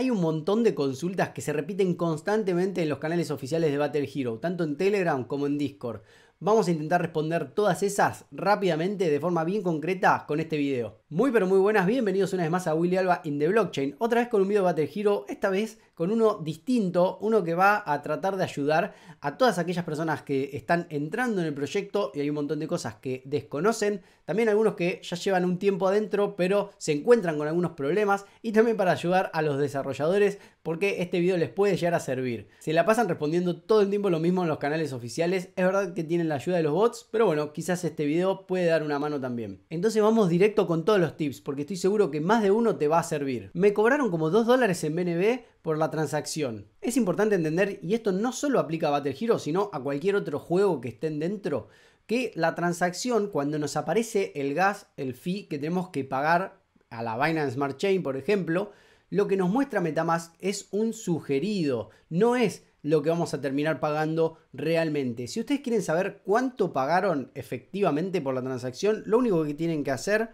Hay un montón de consultas que se repiten constantemente en los canales oficiales de Battle Hero, tanto en Telegram como en Discord. Vamos a intentar responder todas esas rápidamente de forma bien concreta con este video. Muy pero muy buenas, bienvenidos una vez más a Willy Alba in the Blockchain, otra vez con un video esta vez con uno distinto, uno que va a tratar de ayudar a todas aquellas personas que están entrando en el proyecto y hay un montón de cosas que desconocen, también algunos que ya llevan un tiempo adentro pero se encuentran con algunos problemas y también para ayudar a los desarrolladores porque este video les puede llegar a servir. Se la pasan respondiendo todo el tiempo lo mismo en los canales oficiales, es verdad que tienen la ayuda de los bots, pero bueno, quizás este video puede dar una mano también. Entonces vamos directo con todo los tips porque estoy seguro que más de uno te va a servir. Me cobraron como 2 dólares en BNB por la transacción. Es importante entender, y esto no solo aplica a Battle Hero, sino a cualquier otro juego que estén dentro, que la transacción, cuando nos aparece el gas, el fee que tenemos que pagar a la Binance Smart Chain, por ejemplo, lo que nos muestra Metamask es un sugerido, no es lo que vamos a terminar pagando realmente. Si ustedes quieren saber cuánto pagaron efectivamente por la transacción, lo único que tienen que hacer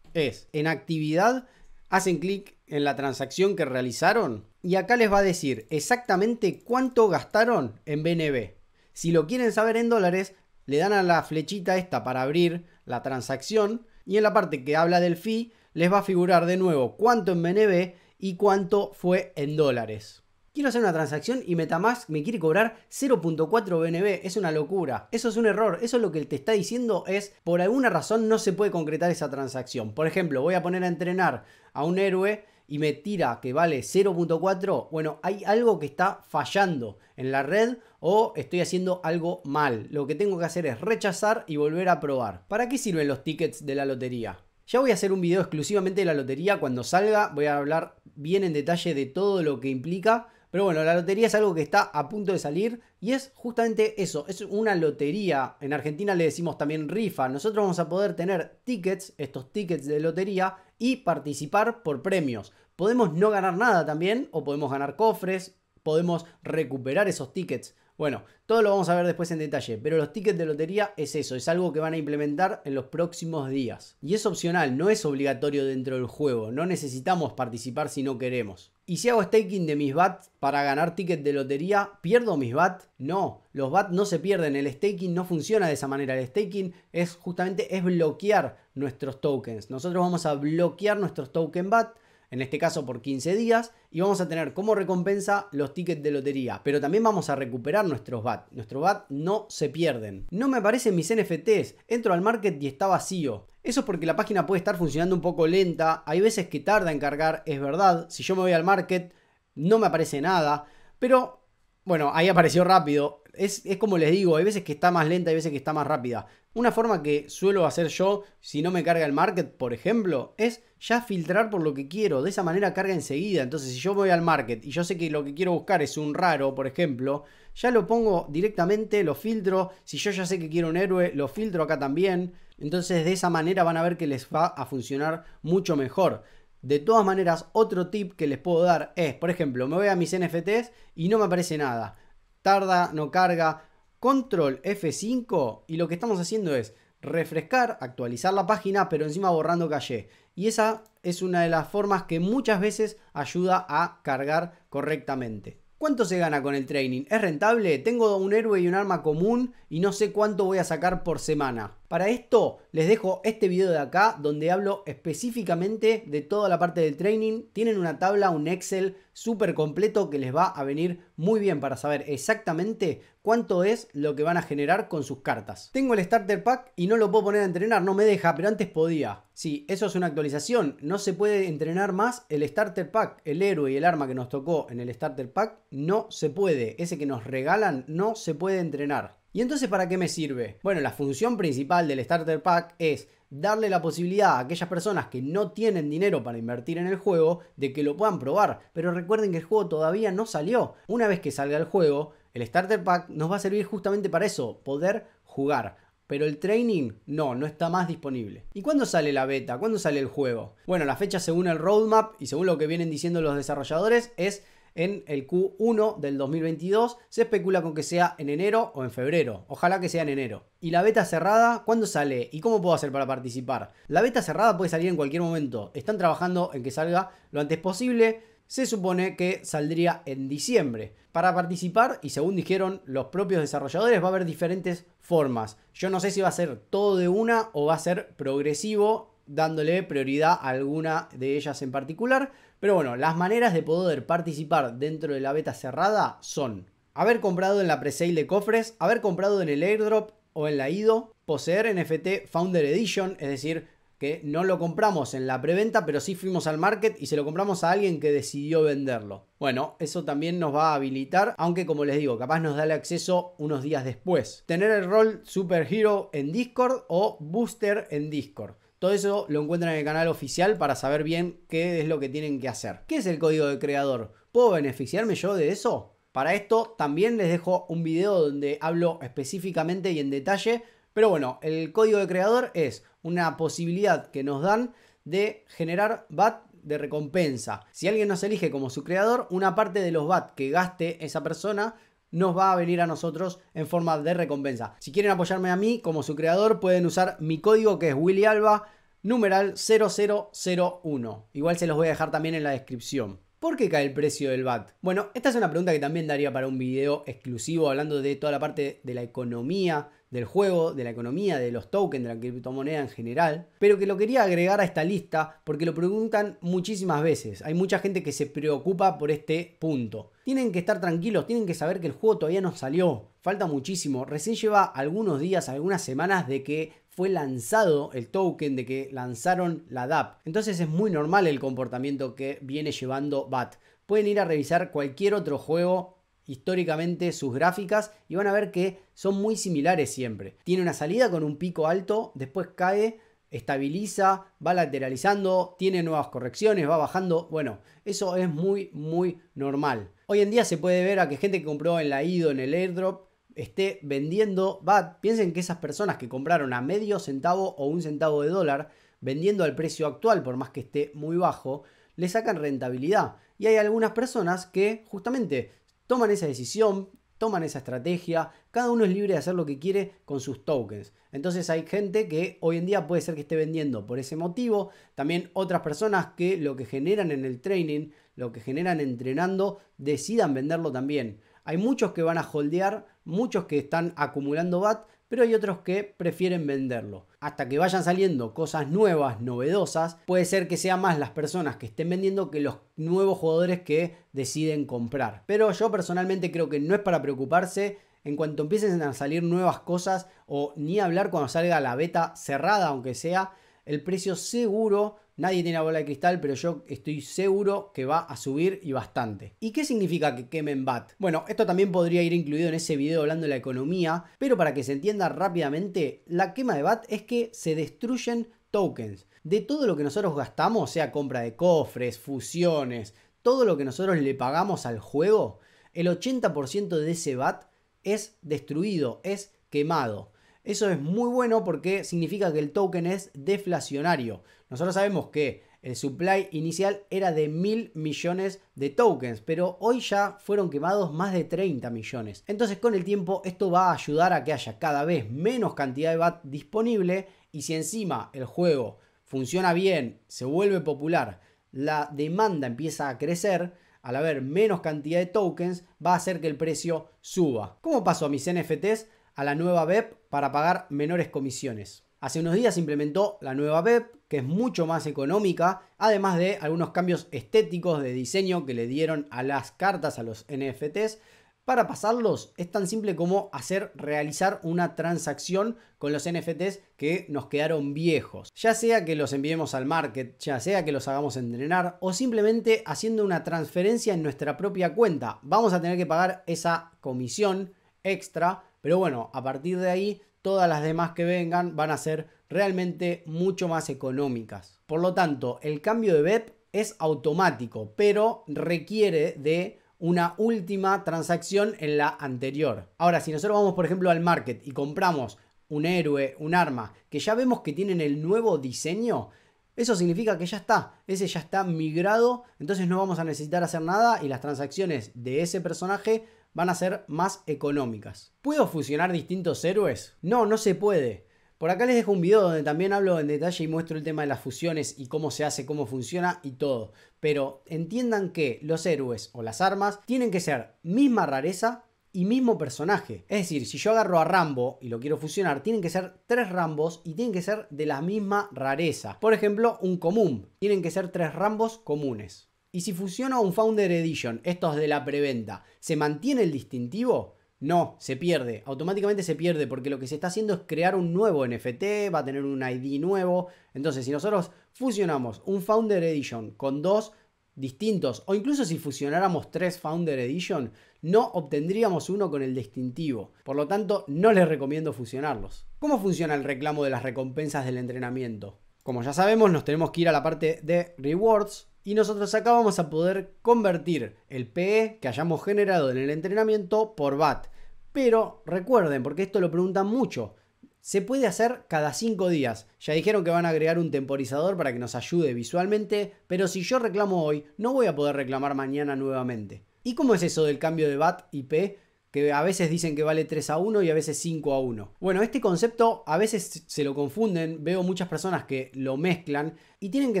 es, en actividad, hacen clic en la transacción que realizaron y acá les va a decir exactamente cuánto gastaron en BNB. Si lo quieren saber en dólares, le dan a la flechita esta para abrir la transacción y en la parte que habla del fee les va a figurar de nuevo cuánto en BNB y cuánto fue en dólares. Quiero hacer una transacción y Metamask me quiere cobrar 0.4 BNB. Es una locura. Eso es un error. Eso es lo que él te está diciendo es por alguna razón no se puede concretar esa transacción. Por ejemplo, voy a poner a entrenar a un héroe y me tira que vale 0.4, bueno, hay algo que está fallando en la red o estoy haciendo algo mal. Lo que tengo que hacer es rechazar y volver a probar. ¿Para qué sirven los tickets de la lotería? Ya voy a hacer un video exclusivamente de la lotería. Cuando salga voy a hablar bien en detalle de todo lo que implica pero bueno, la lotería es algo que está a punto de salir y es justamente eso, es una lotería. En Argentina le decimos también rifa. Nosotros vamos a poder tener tickets, estos tickets de lotería, y participar por premios. Podemos no ganar nada también, o podemos ganar cofres, podemos recuperar esos tickets. Bueno, todo lo vamos a ver después en detalle, pero los tickets de lotería es eso, es algo que van a implementar en los próximos días. Y es opcional, no es obligatorio dentro del juego, no necesitamos participar si no queremos. ¿Y si hago staking de mis BAT para ganar tickets de lotería, pierdo mis BAT? No, los BAT no se pierden, el staking no funciona de esa manera. El staking es justamente es bloquear nuestros tokens. Nosotros vamos a bloquear nuestros token BAT, en este caso por 15 días, y vamos a tener como recompensa los tickets de lotería. Pero también vamos a recuperar nuestros BAT. Nuestros BAT no se pierden. No me aparecen mis NFTs, entro al market y está vacío. Eso es porque la página puede estar funcionando un poco lenta, hay veces que tarda en cargar, es verdad, si yo me voy al market no me aparece nada, pero bueno, ahí apareció rápido, es, es como les digo, hay veces que está más lenta, hay veces que está más rápida, una forma que suelo hacer yo si no me carga el market, por ejemplo, es ya filtrar por lo que quiero. De esa manera carga enseguida. Entonces, si yo voy al market y yo sé que lo que quiero buscar es un raro, por ejemplo, ya lo pongo directamente, lo filtro. Si yo ya sé que quiero un héroe, lo filtro acá también. Entonces, de esa manera van a ver que les va a funcionar mucho mejor. De todas maneras, otro tip que les puedo dar es, por ejemplo, me voy a mis NFTs y no me aparece nada. Tarda, no carga, control F5 y lo que estamos haciendo es refrescar, actualizar la página, pero encima borrando caché. Y esa es una de las formas que muchas veces ayuda a cargar correctamente. ¿Cuánto se gana con el training? ¿Es rentable? Tengo un héroe y un arma común y no sé cuánto voy a sacar por semana. Para esto les dejo este video de acá donde hablo específicamente de toda la parte del training. Tienen una tabla, un Excel súper completo que les va a venir muy bien para saber exactamente cuánto es lo que van a generar con sus cartas. Tengo el Starter Pack y no lo puedo poner a entrenar, no me deja, pero antes podía. Sí, eso es una actualización, no se puede entrenar más el Starter Pack, el héroe y el arma que nos tocó en el Starter Pack, no se puede, ese que nos regalan no se puede entrenar. ¿Y entonces para qué me sirve? Bueno, la función principal del Starter Pack es darle la posibilidad a aquellas personas que no tienen dinero para invertir en el juego de que lo puedan probar. Pero recuerden que el juego todavía no salió. Una vez que salga el juego, el Starter Pack nos va a servir justamente para eso, poder jugar. Pero el training no, no está más disponible. ¿Y cuándo sale la beta? ¿Cuándo sale el juego? Bueno, la fecha según el roadmap y según lo que vienen diciendo los desarrolladores es en el Q1 del 2022. Se especula con que sea en enero o en febrero. Ojalá que sea en enero. ¿Y la beta cerrada? ¿Cuándo sale? ¿Y cómo puedo hacer para participar? La beta cerrada puede salir en cualquier momento. Están trabajando en que salga lo antes posible. Se supone que saldría en diciembre. Para participar, y según dijeron los propios desarrolladores, va a haber diferentes formas. Yo no sé si va a ser todo de una o va a ser progresivo dándole prioridad a alguna de ellas en particular. Pero bueno, las maneras de poder participar dentro de la beta cerrada son haber comprado en la presale de cofres, haber comprado en el airdrop o en la IDO, poseer NFT Founder Edition, es decir, que no lo compramos en la preventa, pero sí fuimos al market y se lo compramos a alguien que decidió venderlo. Bueno, eso también nos va a habilitar, aunque como les digo, capaz nos da el acceso unos días después. Tener el rol Superhero en Discord o Booster en Discord. Todo eso lo encuentran en el canal oficial para saber bien qué es lo que tienen que hacer. ¿Qué es el código de creador? ¿Puedo beneficiarme yo de eso? Para esto también les dejo un video donde hablo específicamente y en detalle. Pero bueno, el código de creador es una posibilidad que nos dan de generar BAT de recompensa. Si alguien nos elige como su creador, una parte de los BAT que gaste esa persona nos va a venir a nosotros en forma de recompensa. Si quieren apoyarme a mí como su creador, pueden usar mi código que es willyalba. numeral 0001. Igual se los voy a dejar también en la descripción. ¿Por qué cae el precio del VAT? Bueno, esta es una pregunta que también daría para un video exclusivo hablando de toda la parte de la economía del juego, de la economía, de los tokens, de la criptomoneda en general, pero que lo quería agregar a esta lista porque lo preguntan muchísimas veces. Hay mucha gente que se preocupa por este punto. Tienen que estar tranquilos, tienen que saber que el juego todavía no salió. Falta muchísimo. Recién lleva algunos días, algunas semanas de que fue lanzado el token, de que lanzaron la DAP. Entonces es muy normal el comportamiento que viene llevando BAT. Pueden ir a revisar cualquier otro juego históricamente sus gráficas y van a ver que son muy similares siempre. Tiene una salida con un pico alto, después cae, estabiliza, va lateralizando, tiene nuevas correcciones, va bajando. Bueno, eso es muy, muy normal. Hoy en día se puede ver a que gente que compró en la IDO, en el airdrop, esté vendiendo, va, piensen que esas personas que compraron a medio centavo o un centavo de dólar, vendiendo al precio actual, por más que esté muy bajo, le sacan rentabilidad. Y hay algunas personas que justamente toman esa decisión, toman esa estrategia, cada uno es libre de hacer lo que quiere con sus tokens. Entonces hay gente que hoy en día puede ser que esté vendiendo por ese motivo, también otras personas que lo que generan en el training, lo que generan entrenando, decidan venderlo también. Hay muchos que van a holdear, muchos que están acumulando BAT pero hay otros que prefieren venderlo. Hasta que vayan saliendo cosas nuevas, novedosas, puede ser que sean más las personas que estén vendiendo que los nuevos jugadores que deciden comprar. Pero yo personalmente creo que no es para preocuparse. En cuanto empiecen a salir nuevas cosas o ni hablar cuando salga la beta cerrada, aunque sea, el precio seguro, nadie tiene la bola de cristal, pero yo estoy seguro que va a subir y bastante. ¿Y qué significa que quemen BAT? Bueno, esto también podría ir incluido en ese video hablando de la economía, pero para que se entienda rápidamente, la quema de BAT es que se destruyen tokens. De todo lo que nosotros gastamos, sea compra de cofres, fusiones, todo lo que nosotros le pagamos al juego, el 80% de ese BAT es destruido, es quemado. Eso es muy bueno porque significa que el token es deflacionario. Nosotros sabemos que el supply inicial era de mil millones de tokens, pero hoy ya fueron quemados más de 30 millones. Entonces con el tiempo esto va a ayudar a que haya cada vez menos cantidad de BAT disponible y si encima el juego funciona bien, se vuelve popular, la demanda empieza a crecer, al haber menos cantidad de tokens va a hacer que el precio suba. ¿Cómo pasó a mis NFTs? a la nueva web e para pagar menores comisiones. Hace unos días se implementó la nueva web e que es mucho más económica, además de algunos cambios estéticos de diseño que le dieron a las cartas, a los NFTs. Para pasarlos es tan simple como hacer realizar una transacción con los NFTs que nos quedaron viejos. Ya sea que los enviemos al market, ya sea que los hagamos entrenar o simplemente haciendo una transferencia en nuestra propia cuenta. Vamos a tener que pagar esa comisión extra pero bueno, a partir de ahí, todas las demás que vengan van a ser realmente mucho más económicas. Por lo tanto, el cambio de BEP es automático, pero requiere de una última transacción en la anterior. Ahora, si nosotros vamos, por ejemplo, al market y compramos un héroe, un arma, que ya vemos que tienen el nuevo diseño, eso significa que ya está, ese ya está migrado, entonces no vamos a necesitar hacer nada y las transacciones de ese personaje van a ser más económicas. ¿Puedo fusionar distintos héroes? No, no se puede. Por acá les dejo un video donde también hablo en detalle y muestro el tema de las fusiones y cómo se hace, cómo funciona y todo. Pero entiendan que los héroes o las armas tienen que ser misma rareza y mismo personaje. Es decir, si yo agarro a Rambo y lo quiero fusionar, tienen que ser tres Rambos y tienen que ser de la misma rareza. Por ejemplo, un común. Tienen que ser tres Rambos comunes. Y si fusiona un Founder Edition, estos de la preventa, ¿se mantiene el distintivo? No, se pierde, automáticamente se pierde porque lo que se está haciendo es crear un nuevo NFT, va a tener un ID nuevo. Entonces, si nosotros fusionamos un Founder Edition con dos distintos, o incluso si fusionáramos tres Founder Edition, no obtendríamos uno con el distintivo. Por lo tanto, no les recomiendo fusionarlos. ¿Cómo funciona el reclamo de las recompensas del entrenamiento? Como ya sabemos, nos tenemos que ir a la parte de rewards, y nosotros acá vamos a poder convertir el PE que hayamos generado en el entrenamiento por BAT. Pero recuerden, porque esto lo preguntan mucho, se puede hacer cada 5 días. Ya dijeron que van a agregar un temporizador para que nos ayude visualmente, pero si yo reclamo hoy, no voy a poder reclamar mañana nuevamente. ¿Y cómo es eso del cambio de BAT y PE? que a veces dicen que vale 3 a 1 y a veces 5 a 1. Bueno, este concepto a veces se lo confunden, veo muchas personas que lo mezclan y tienen que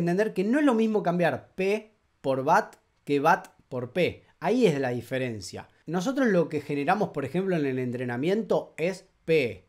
entender que no es lo mismo cambiar P por BAT que BAT por P. Ahí es la diferencia. Nosotros lo que generamos, por ejemplo, en el entrenamiento es P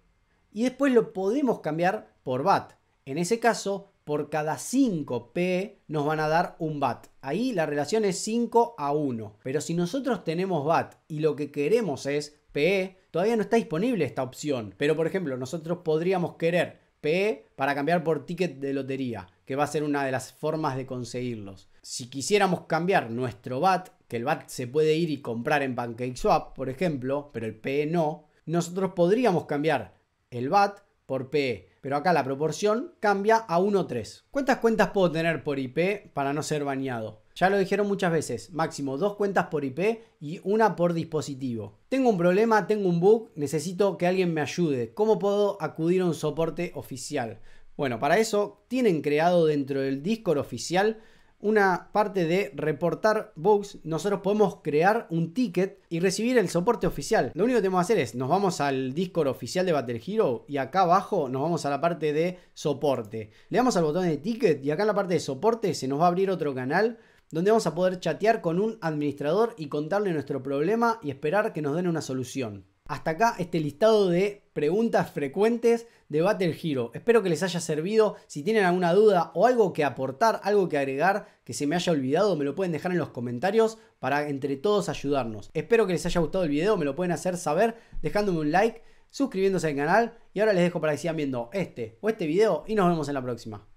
y después lo podemos cambiar por BAT. En ese caso, por cada 5 P nos van a dar un BAT. Ahí la relación es 5 a 1. Pero si nosotros tenemos BAT y lo que queremos es PE, todavía no está disponible esta opción. Pero por ejemplo, nosotros podríamos querer PE para cambiar por ticket de lotería, que va a ser una de las formas de conseguirlos. Si quisiéramos cambiar nuestro BAT, que el BAT se puede ir y comprar en PancakeSwap, por ejemplo, pero el PE no, nosotros podríamos cambiar el BAT por PE. Pero acá la proporción cambia a 1.3. ¿Cuántas cuentas puedo tener por IP para no ser bañado? Ya lo dijeron muchas veces, máximo dos cuentas por IP y una por dispositivo. Tengo un problema, tengo un bug, necesito que alguien me ayude. ¿Cómo puedo acudir a un soporte oficial? Bueno, para eso tienen creado dentro del Discord oficial una parte de reportar bugs, nosotros podemos crear un ticket y recibir el soporte oficial. Lo único que tenemos que hacer es, nos vamos al Discord oficial de Battle Hero y acá abajo nos vamos a la parte de soporte. Le damos al botón de ticket y acá en la parte de soporte se nos va a abrir otro canal donde vamos a poder chatear con un administrador y contarle nuestro problema y esperar que nos den una solución. Hasta acá este listado de preguntas frecuentes debate el giro Espero que les haya servido. Si tienen alguna duda o algo que aportar, algo que agregar que se me haya olvidado, me lo pueden dejar en los comentarios para entre todos ayudarnos. Espero que les haya gustado el video, me lo pueden hacer saber dejándome un like, suscribiéndose al canal y ahora les dejo para que sigan viendo este o este video y nos vemos en la próxima.